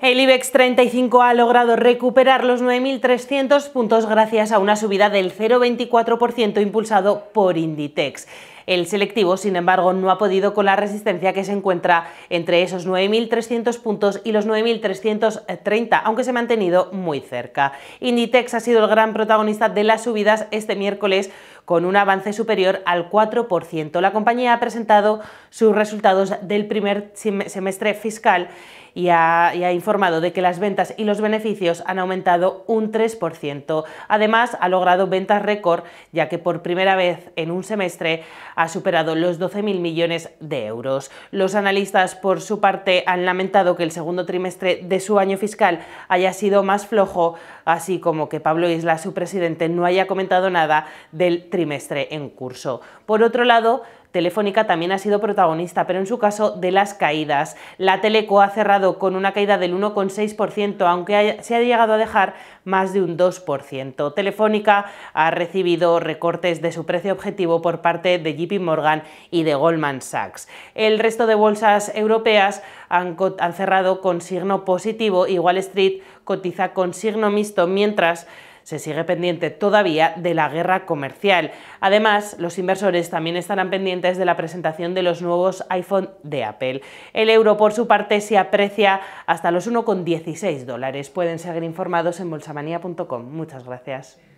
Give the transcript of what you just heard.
El IBEX 35 ha logrado recuperar los 9.300 puntos gracias a una subida del 0,24% impulsado por Inditex. El selectivo, sin embargo, no ha podido con la resistencia que se encuentra entre esos 9.300 puntos y los 9.330, aunque se ha mantenido muy cerca. Inditex ha sido el gran protagonista de las subidas este miércoles con un avance superior al 4%. La compañía ha presentado sus resultados del primer semestre fiscal y ha, informado de que las ventas y los beneficios han aumentado un 3%. Además, ha logrado ventas récord, ya que por primera vez en un semestre ha superado los 12.000 millones de euros. Los analistas, por su parte, han lamentado que el segundo trimestre de su año fiscal haya sido más flojo, así como que Pablo Isla, su presidente, no haya comentado nada del trimestre en curso. Por otro lado, Telefónica también ha sido protagonista, pero en su caso de las caídas. La Teleco ha cerrado con una caída del 1,6%, aunque se ha llegado a dejar más de un 2%. Telefónica ha recibido recortes de su precio objetivo por parte de JP Morgan y de Goldman Sachs. El resto de bolsas europeas han, cerrado con signo positivo y Wall Street cotiza con signo mixto, mientras se sigue pendiente todavía de la guerra comercial. Además, los inversores también estarán pendientes de la presentación de los nuevos iPhone de Apple. El euro, por su parte, se aprecia hasta los 1,16 dólares. Pueden seguir informados en bolsamanía.com. Muchas gracias.